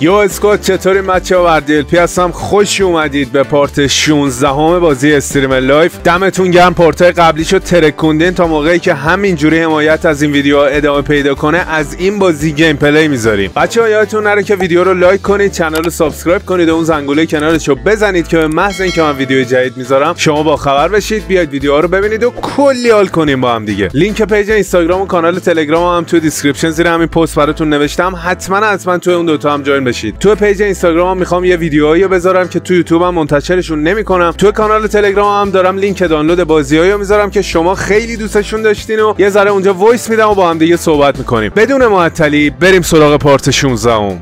یو اسکوت چطوری مچه ها پی هستم خوش اومدید به پارت 16 همه بازی استریم لایف دمتون گرم پارت های قبلی شد ترکوندین تا موقعی که همینجوری حمایت از این ویدیو ادامه پیدا کنه از این بازی گیم پلی میذاریم بچه ها یادتون نره که ویدیو رو لایک کنید کانال رو سابسکرایب کنید و اون زنگوله کنارش رو بزنید که به محض اینکه من ویدیو جدید میذارم شما با خبر بشید بیاید ویدیوها رو ببینید و کلی حال کنیم با هم دیگه لینک پیج اینستاگرام و کانال تلگرام هم تو دیسکریپشن زیر همین پست براتون نوشتم حتما حتما تو اون دو تا هم جوین بشید تو پیج اینستاگرام میخوام یه ویدیوهایی بذارم که تو یوتیوبم منتشرشون نمیکنم تو کانال تلگرام هم دارم لینک دانلود بازیایی رو میذارم که شما خیلی دوستشون داشتین و یه ذره اونجا وایس میدم و با هم دیگه صحبت میکنیم بدون معطلی بریم سراغ پارت 16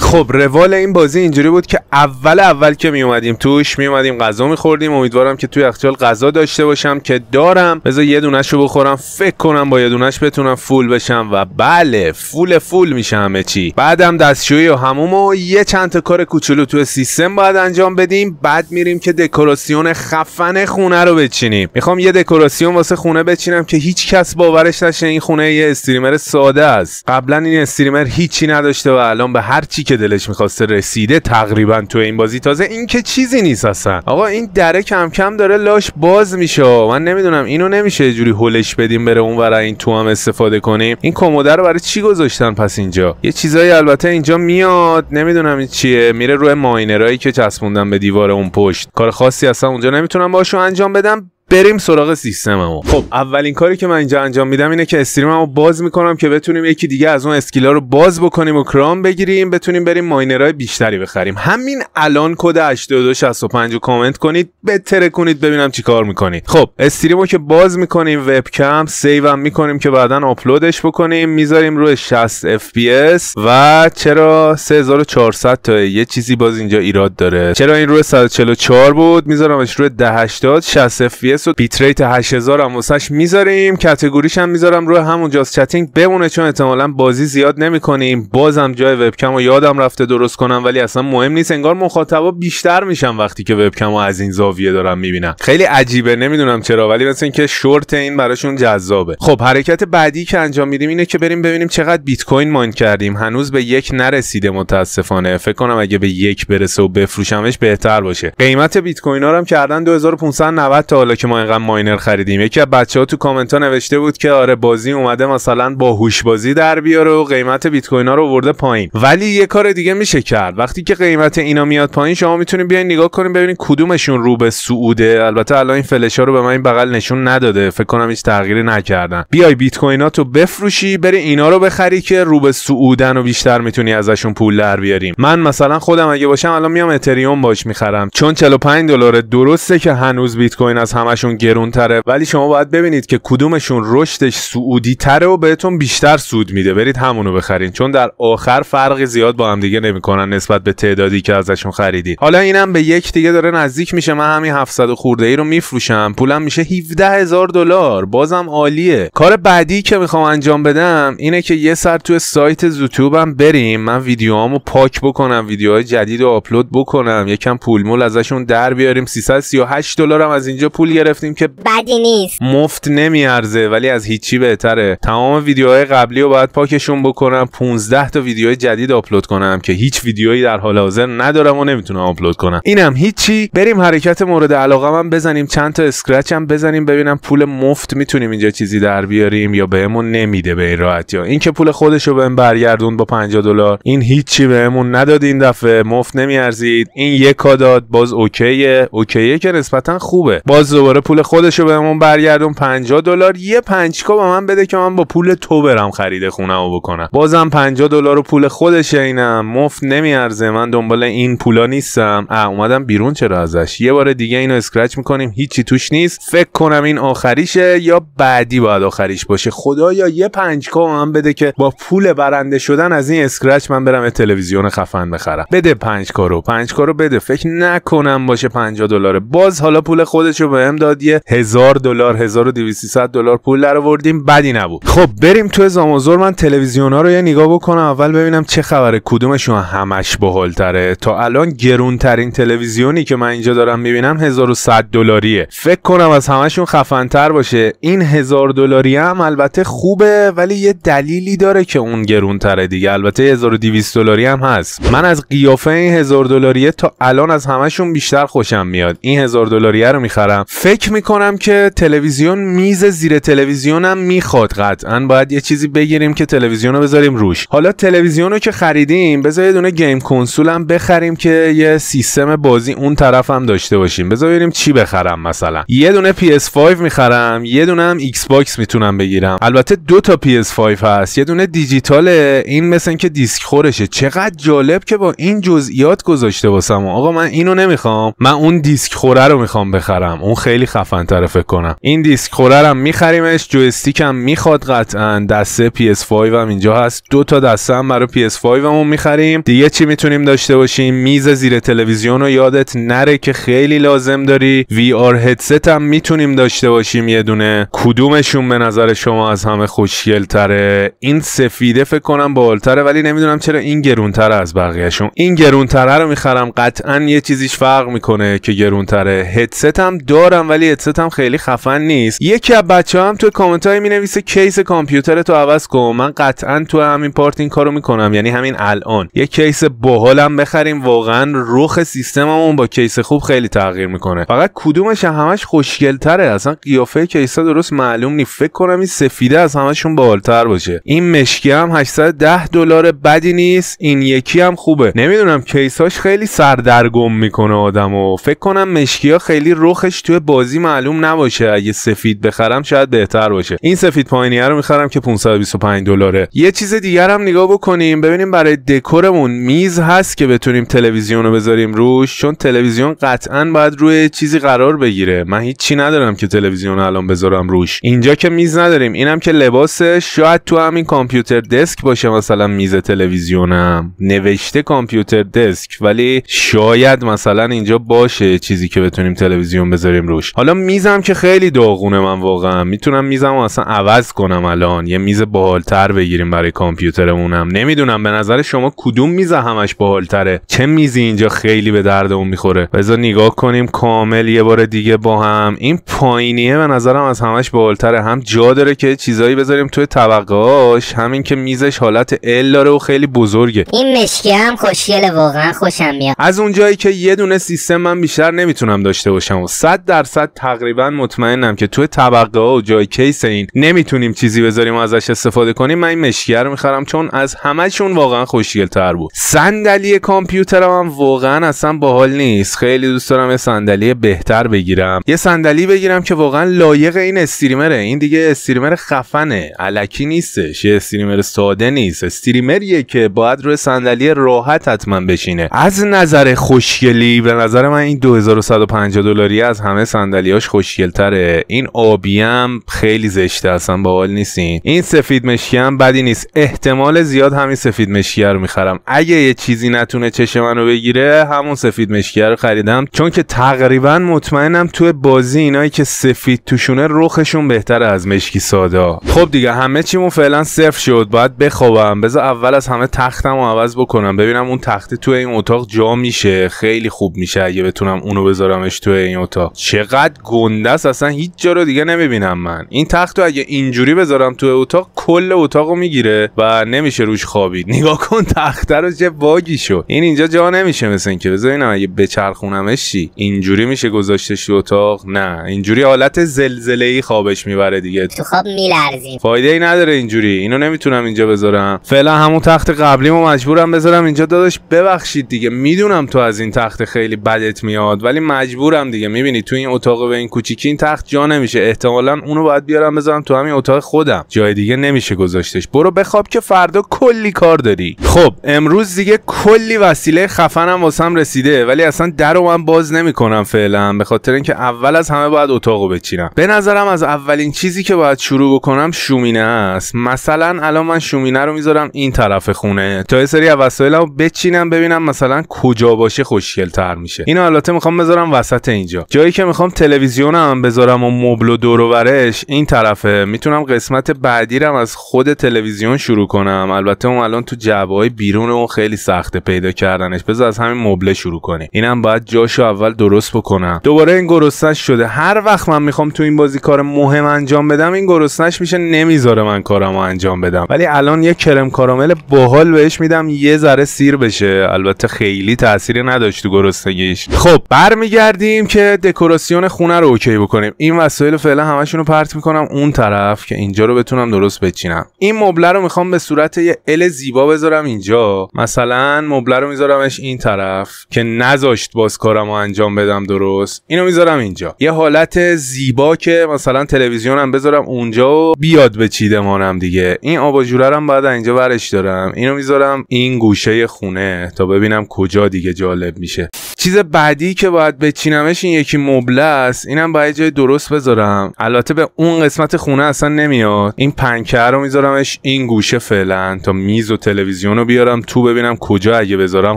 خب روال این بازی اینجوری بود که اول اول که می اومدیم توش می اومدیم غذا می خوردیم امیدوارم که توی اختیال غذا داشته باشم که دارم بذار یه دونش رو بخورم فکر کنم با یه دونش بتونم فول بشم و بله فول فول میشه همه چی بعدم دستشویی و هموم و یه چند تا کار کوچولو توی سیستم باید انجام بدیم بعد میریم که دکوراسیون خفن خونه رو بچینیم میخوام یه دکوراسیون واسه خونه بچینم که هیچ کس باورش نشه این خونه یه استریمر ساده است قبلا این استریمر هیچی نداشته و الان به هر که دلش میخواسته رسیده تقریبا تو این بازی تازه این که چیزی نیست اصلا آقا این دره کم کم داره لاش باز میشه من نمیدونم اینو نمیشه جوری هولش بدیم بره اون ور این تو هم استفاده کنیم این کموده رو برای چی گذاشتن پس اینجا یه چیزایی البته اینجا میاد نمیدونم این چیه میره روی ماینرایی که چسبوندن به دیوار اون پشت کار خاصی اصلا اونجا نمیتونم باشو انجام بدم بریم سراغ سیستممو خب اولین کاری که من اینجا انجام میدم اینه که استریممو باز میکنم که بتونیم یکی دیگه از اون اسکیلا رو باز بکنیم و کرام بگیریم بتونیم بریم ماینرهای بیشتری بخریم همین الان کد 8265 رو کامنت کنید بتره کنید ببینم چیکار میکنید خب استریمو که باز میکنیم وبکم سیوم میکنیم که بعدا آپلودش بکنیم میذاریم روی 60 fps و چرا 3400 تا یه چیزی باز اینجا ایراد داره چرا این روی 144 بود میذارمش روی 1080 60 fps FPS و بیت ریت 8000 هم واسش میذاریم کاتگوریش هم میذارم روی همون جاست چتینگ بمونه چون احتمالا بازی زیاد نمیکنیم بازم جای وبکم و یادم رفته درست کنم ولی اصلا مهم نیست انگار مخاطبا بیشتر میشن وقتی که وبکم از این زاویه دارم میبینم خیلی عجیبه نمیدونم چرا ولی مثل اینکه شورت این براشون جذابه خب حرکت بعدی که انجام میدیم اینه که بریم ببینیم چقدر بیت کوین ماین کردیم هنوز به یک نرسیده متاسفانه فکر کنم اگه به یک برسه و بفروشمش بهتر باشه قیمت بیت کوین ها هم کردن 2590 تا حالا ما اینقدر ماینر خریدیم یکی از بچه‌ها تو کامنت ها نوشته بود که آره بازی اومده مثلا با هوش بازی در بیاره و قیمت بیت کوین ها رو ورده پایین ولی یه کار دیگه میشه کرد وقتی که قیمت اینا میاد پایین شما میتونید بیاین نگاه کنیم ببینید کدومشون رو به صعوده البته الان این فلش ها رو به من این بغل نشون نداده فکر کنم هیچ تغییری نکردن بیای بیت کوین ها تو بفروشی بری اینا رو بخری که رو به صعودن و بیشتر میتونی ازشون پول در بیاریم من مثلا خودم اگه باشم الان میام اتریوم باش میخرم چون 45 دلار درسته که هنوز بیت کوین از همش همشون گرونتره ولی شما باید ببینید که کدومشون رشدش سعودی تره و بهتون بیشتر سود میده برید همونو بخرین چون در آخر فرق زیاد با هم دیگه نمیکنن نسبت به تعدادی که ازشون خریدید حالا اینم به یک دیگه داره نزدیک میشه من همین 700 خورده ای رو میفروشم پولم میشه 17 هزار دلار بازم عالیه کار بعدی که میخوام انجام بدم اینه که یه سر توی سایت یوتیوبم بریم من ویدیوهامو پاک بکنم ویدیوهای جدید رو آپلود بکنم یکم پول مول ازشون در بیاریم 338 دلارم از اینجا پول گرفتیم که بدی نیست مفت نمیارزه ولی از هیچی بهتره تمام ویدیوهای قبلی رو باید پاکشون بکنم 15 تا ویدیو جدید آپلود کنم که هیچ ویدیویی در حال حاضر ندارم و نمیتونم آپلود کنم اینم هیچی بریم حرکت مورد علاقه من بزنیم چند تا اسکرچ هم بزنیم ببینم پول مفت میتونیم اینجا چیزی در بیاریم یا بهمون نمیده به این راحتی یا این که پول خودشو بهم برگردون با 50 دلار این هیچی بهمون نداد این دفعه مفت نمیارزید این یکا داد باز اوکیه اوکیه که نسبتا خوبه باز دوباره پول خودشو بهمون برگردون 50 دلار یه پنجکا به من بده که من با پول تو برم خرید خونه و بکنم بازم 50 دلار و پول خودش اینم مفت نمیارزه من دنبال این پولا نیستم اومدم بیرون چرا ازش یه بار دیگه اینو اسکرچ میکنیم هیچی توش نیست فکر کنم این آخریشه یا بعدی بعد آخریش باشه خدایا یه پنجکا به من بده که با پول برنده شدن از این اسکرچ من برم تلویزیون خفن بخرم بده پنج کارو پنج کارو بده فکر نکنم باشه 50 دلار باز حالا پول خودشو بهم به یه هزار دلار 1200 دلار پول در آوردیم بدی نبود خب بریم تو زاموزور من تلویزیون ها رو یه نگاه بکنم اول ببینم چه خبره کدومشون همش تره تا الان ترین تلویزیونی که من اینجا دارم میبینم 1100 دلاریه فکر کنم از همشون خفنتر باشه این 1000 دلاری هم البته خوبه ولی یه دلیلی داره که اون گرون تره دیگه البته 1200 دلاری هم هست من از قیافه این 1000 دلاریه تا الان از همشون بیشتر خوشم میاد این 1000 دلاریه رو میخرم فکر میکنم که تلویزیون میز زیر تلویزیونم میخواد قطعا باید یه چیزی بگیریم که تلویزیون رو بذاریم روش حالا تلویزیون رو که خریدیم بذار یه دونه گیم کنسول بخریم که یه سیستم بازی اون طرف هم داشته باشیم بذار ببینیم چی بخرم مثلا یه دونه PS5 میخرم یه دونه هم Xbox میتونم بگیرم البته دو تا PS5 هست یه دونه دیجیتاله این مثل که دیسک خورشه چقدر جالب که با این جزئیات گذاشته واسم آقا من اینو نمیخوام من اون دیسک خوره رو میخوام بخرم اون خیلی خیلی خفن فکر کنم این دیسک هم میخریمش جویستیک هم میخواد قطعا دسته PS5 هم اینجا هست دو تا دسته هم برای PS5 همون میخریم دیگه چی میتونیم داشته باشیم میز زیر تلویزیون رو یادت نره که خیلی لازم داری VR هم میتونیم داشته باشیم یه دونه کدومشون به نظر شما از همه خوشگل تره این سفیده فکر کنم بالتره ولی نمیدونم چرا این گرونتر از بقیهشون این گرونتره رو میخرم قطعا یه چیزیش فرق میکنه که گرونتره هدست هم دارم ولی هدست هم خیلی خفن نیست یکی از بچه هم تو کامنت های می نویسه کیس کامپیوتر تو عوض کن من قطعا تو همین پارت این کارو میکنم یعنی همین الان یه کیس باحالم بخریم واقعا رخ سیستممون با کیس خوب خیلی تغییر میکنه فقط کدومش همش خوشگل تره اصلا قیافه کیسا درست معلوم نی فکر کنم این سفیده از همشون بالتر باشه این مشکی هم 810 دلار بدی نیست این یکی هم خوبه نمیدونم کیساش خیلی سردرگم میکنه آدمو فکر کنم مشکی ها خیلی رخش توی بازی معلوم نباشه اگه سفید بخرم شاید بهتر باشه این سفید پایینی رو میخرم که 525 دلاره یه چیز دیگر هم نگاه بکنیم ببینیم برای دکورمون میز هست که بتونیم تلویزیون رو بذاریم روش چون تلویزیون قطعا باید روی چیزی قرار بگیره من هیچی ندارم که تلویزیون الان بذارم روش اینجا که میز نداریم اینم که لباسش شاید تو همین کامپیوتر دسک باشه مثلا میز تلویزیونم نوشته کامپیوتر دسک ولی شاید مثلا اینجا باشه چیزی که بتونیم تلویزیون بذاریم روش حالا میزم که خیلی داغونه من واقعا میتونم میزم و اصلا عوض کنم الان یه میز باحالتر بگیریم برای کامپیوترمونم نمیدونم به نظر شما کدوم میز همش باحالتره چه میزی اینجا خیلی به دردمون میخوره بذار نگاه کنیم کامل یه بار دیگه با هم این پایینیه به نظرم از همش بالتره هم جا داره که چیزایی بذاریم توی طبقاش همین که میزش حالت ال داره و خیلی بزرگه این مشکی هم خوشگله واقعا خوشم میاد از اونجایی که یه دونه سیستم من بیشتر نمیتونم داشته باشم 100 درصد درصد تقریبا مطمئنم که توی طبقه ها و جای کیس این نمیتونیم چیزی بذاریم و ازش استفاده کنیم من این مشکیه رو میخرم چون از همهشون واقعا خوشگل تر بود صندلی کامپیوترم هم واقعا اصلا باحال نیست خیلی دوست دارم یه صندلی بهتر بگیرم یه صندلی بگیرم که واقعا لایق این استریمره این دیگه استریمر خفنه علکی نیستش یه استریمر ساده نیست استریمریه که باید روی صندلی راحت حتما بشینه از نظر خوشگلی به نظر من این 2150 دلاری از همه صندلیاش خوشگلتره این آبی خیلی زشته اصلا باحال نیستین این سفید مشکی هم بدی نیست احتمال زیاد همین سفید مشکی رو میخرم اگه یه چیزی نتونه چش منو بگیره همون سفید مشکی رو خریدم چون که تقریبا مطمئنم تو بازی اینایی که سفید توشونه رخشون بهتر از مشکی ساده خب دیگه همه چیمون فعلا صفر شد باید بخوابم بذار اول از همه تختم و عوض بکنم ببینم اون تخته توی این اتاق جا میشه خیلی خوب میشه اگه بتونم اونو بذارمش تو این اتاق چقدر انقدر گنده است اصلا هیچ جا رو دیگه نمیبینم من این تخت رو اگه اینجوری بذارم تو اتاق کل اتاق رو میگیره و نمیشه روش خوابید نگاه کن تخته رو چه باگی شد این اینجا جا نمیشه مثل اینکه بذار اینم اگه بچرخونمش چی اینجوری میشه گذاشتش تو اتاق نه اینجوری حالت زلزله ای خوابش میبره دیگه تو خواب میلرزیم فایده ای نداره اینجوری اینو نمیتونم اینجا بذارم فعلا همون تخت قبلیمو مجبورم بذارم اینجا داداش ببخشید دیگه میدونم تو از این تخت خیلی بدت میاد ولی مجبورم دیگه میبینی تو این اتاق اتاق به این کوچیکی این تخت جا نمیشه احتمالا اونو باید بیارم بذارم تو همین اتاق خودم جای دیگه نمیشه گذاشتش برو بخواب که فردا کلی کار داری خب امروز دیگه کلی وسیله خفنم واسم رسیده ولی اصلا در رو من باز نمیکنم فعلا به خاطر اینکه اول از همه باید اتاقو بچینم به نظرم از اولین چیزی که باید شروع بکنم شومینه است مثلا الان من شومینه رو میذارم این طرف خونه تا یه سری از وسایلمو بچینم ببینم مثلا کجا باشه خوشگل تر میشه اینو البته میخوام بذارم وسط اینجا جایی که میخوام تلویزیونم بذارم و مبل و ورش این طرفه میتونم قسمت بعدی رم از خود تلویزیون شروع کنم البته اون الان تو جعبه های بیرون اون خیلی سخته پیدا کردنش بذار از همین مبله شروع کنی اینم باید جاشو اول درست بکنم دوباره این گرسنش شده هر وقت من میخوام تو این بازی کار مهم انجام بدم این گرسنش میشه نمیذاره من کارمو انجام بدم ولی الان یه کرم کارامل باحال بهش میدم یه ذره سیر بشه البته خیلی تاثیری نداشت تو گرسنگیش خب برمیگردیم که دکوراسیون تلویزیون خونه رو اوکی بکنیم این وسایل فعلا همشون رو پرت میکنم اون طرف که اینجا رو بتونم درست بچینم این مبله رو میخوام به صورت یه ال زیبا بذارم اینجا مثلا مبله رو میذارمش این طرف که نذاشت باز کارم انجام بدم درست اینو میذارم اینجا یه حالت زیبا که مثلا تلویزیونم بذارم اونجا و بیاد به مانم دیگه این هم بعد اینجا ورش دارم اینو میذارم این گوشه خونه تا ببینم کجا دیگه جالب میشه چیز بعدی که باید بچینمش این یکی مبله است اینم باید جای درست بذارم البته به اون قسمت خونه اصلا نمیاد این پنکه رو میذارمش این گوشه فعلا تا میز و تلویزیون رو بیارم تو ببینم کجا اگه بذارم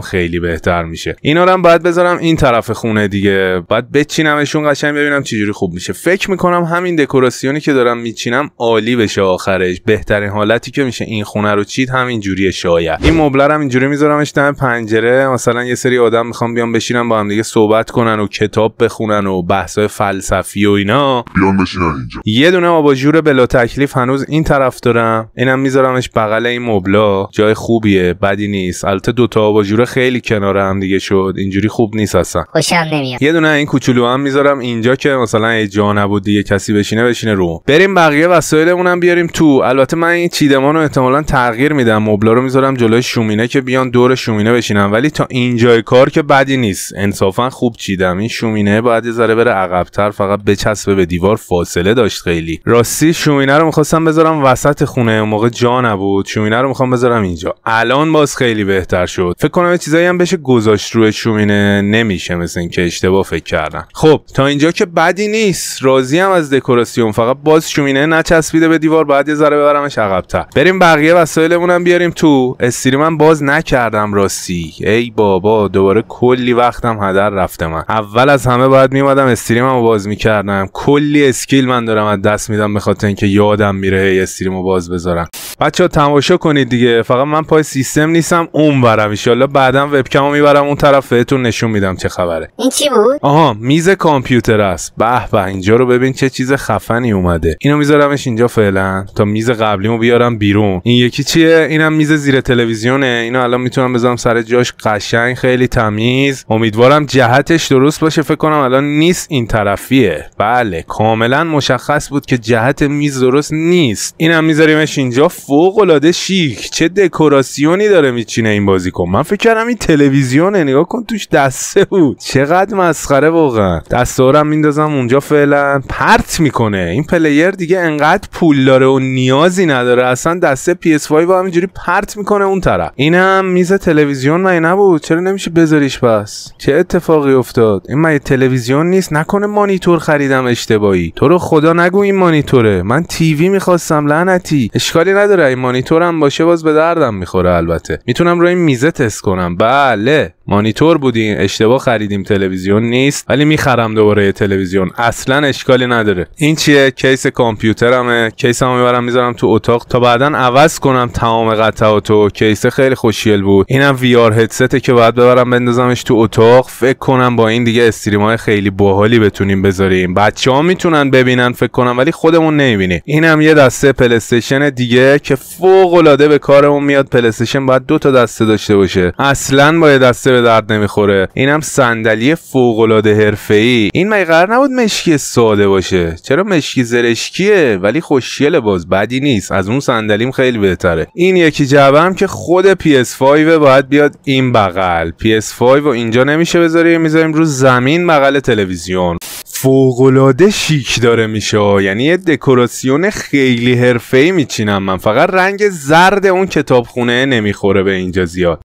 خیلی بهتر میشه اینا رو هم باید بذارم این طرف خونه دیگه باید بچینمشون قشنگ ببینم چجوری خوب میشه فکر میکنم همین دکوراسیونی که دارم میچینم عالی بشه آخرش بهترین حالتی که میشه این خونه رو چید همین جوریه شاید این مبله اینجوری میذارمش دم پنجره مثلا یه سری آدم میخوام بیام بشینن با هم دیگه صحبت کنن و کتاب بخونن و بحث‌های فلسفی و اینا بیان بشینن اینجا یه دونه آباژور بلا تکلیف هنوز این طرف دارم اینم میذارمش بغل این مبلا جای خوبیه بدی نیست البته دو تا خیلی کنار هم دیگه شد اینجوری خوب نیست اصلا خوشم نمیاد یه دونه این کوچولو هم میذارم اینجا که مثلا ای جا نبود دیگه کسی بشینه بشینه رو بریم بقیه وسایلمون هم بیاریم تو البته من این چیدمانو رو احتمالا تغییر میدم مبلا رو میذارم جلوی شومینه که بیان دور شومینه بشینن ولی تا اینجای کار که بدی نیست نیست انصافا خوب چیدم این شومینه باید یه ذره بره عقبتر فقط بچسبه به دیوار فاصله داشت خیلی راستی شومینه رو میخواستم بذارم وسط خونه اون موقع جا نبود شومینه رو میخوام بذارم اینجا الان باز خیلی بهتر شد فکر کنم چیزایی هم بشه گذاشت روی شومینه نمیشه مثل اینکه اشتباه فکر کردم خب تا اینجا که بدی نیست راضی هم از دکوراسیون فقط باز شومینه نچسبیده به دیوار باید یه ذره ببرمش عقبتر بریم بقیه وسایلمون بیاریم تو استریمم باز نکردم راستی ای بابا دوباره کلی وقت وقتم هدر رفته من اول از همه باید میومدم رو باز میکردم کلی اسکیل من دارم از دست میدم به خاطر اینکه یادم میره هی رو باز بذارم بچه تماشا کنید دیگه فقط من پای سیستم نیستم اون برم ایشالله بعدا وبکمو میبرم اون طرف بهتون نشون میدم چه خبره این چی بود آها میز کامپیوتر است به به اینجا رو ببین چه چیز خفنی اومده اینو میذارمش اینجا فعلا تا میز قبلیمو بیارم بیرون این یکی چیه اینم میز زیر تلویزیونه اینو الان میتونم بذارم سر جاش قشنگ خیلی تمیز امیدوارم جهتش درست باشه فکر کنم الان نیست این طرفیه بله کاملا مشخص بود که جهت میز درست نیست اینم میذاریمش اینجا فوق العاده شیک چه دکوراسیونی داره میچینه این بازی کن من فکر کردم این تلویزیونه نگاه کن توش دسته بود چقدر مسخره واقعا دستورم میندازم اونجا فعلا پرت میکنه این پلیر دیگه انقدر پول داره و نیازی نداره اصلا دسته PS5 با همینجوری پرت میکنه اون طرف اینم میز تلویزیون مگه نبود چرا نمیشه بذاریش پس چه اتفاقی افتاد این مگه تلویزیون نیست نکنه مانیتور خریدم اشتباهی تو رو خدا نگو این مانیتوره من تیوی میخواستم لعنتی اشکالی نداره این مانیتورم باشه باز به دردم میخوره البته میتونم روی میزه تست کنم بله مانیتور بودیم اشتباه خریدیم تلویزیون نیست ولی میخرم دوباره تلویزیون اصلا اشکالی نداره این چیه کیس کامپیوترمه کیسمو میبرم میذارم تو اتاق تا بعدا عوض کنم تمام قطعاتو کیسه خیلی خوشیل بود اینم وی آر هدسته که باید ببرم بندازمش تو اتاق فکر کنم با این دیگه استریم خیلی باحالی بتونیم بذاریم بچه ها میتونن ببینن فکر کنم ولی خودمون نمیبینیم اینم یه دسته پلی دیگه که فوق العاده به کارمون میاد پلی باید دو تا دسته داشته باشه اصلا با دسته به درد نمیخوره اینم صندلی فوق العاده ای این مگه قرار نبود مشکی ساده باشه چرا مشکی زرشکیه ولی خوشگله باز بدی نیست از اون صندلیم خیلی بهتره این یکی جعبه که خود PS5 باید بیاد این بغل PS5 و اینجا نمیشه بذاریم میذاریم رو زمین بغل تلویزیون فوقلاده شیک داره میشه یعنی یه دکوراسیون خیلی حرفه‌ای میچینم من فقط رنگ زرد اون کتابخونه نمیخوره به اینجا زیاد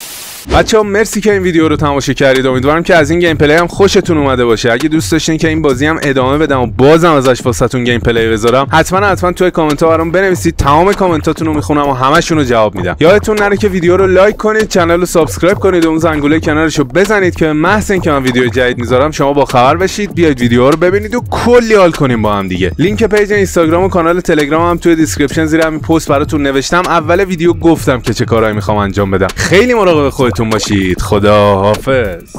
بچه مرسی که این ویدیو رو تماشا کردید امیدوارم که از این گیم پلی هم خوشتون اومده باشه اگه دوست داشتین که این بازی هم ادامه بدم و بازم ازش واسهتون گیم پلی بذارم حتما حتما توی کامنت ها برام بنویسید تمام کامنتاتون رو میخونم و همشون رو جواب میدم یادتون نره که ویدیو رو لایک کنید کانال رو سابسکرایب کنید و اون زنگوله کنارش رو بزنید که محض اینکه من ویدیو جدید میذارم شما با خبر بشید بیاید ویدیو رو ببینید و کلی حال کنیم با هم دیگه لینک پیج اینستاگرام و کانال تلگرام هم توی دیسکریپشن زیر همین پست براتون نوشتم اول ویدیو گفتم که چه کارهایی میخوام انجام بدم خیلی مراقب خودتون خودتون باشید خدا حافظ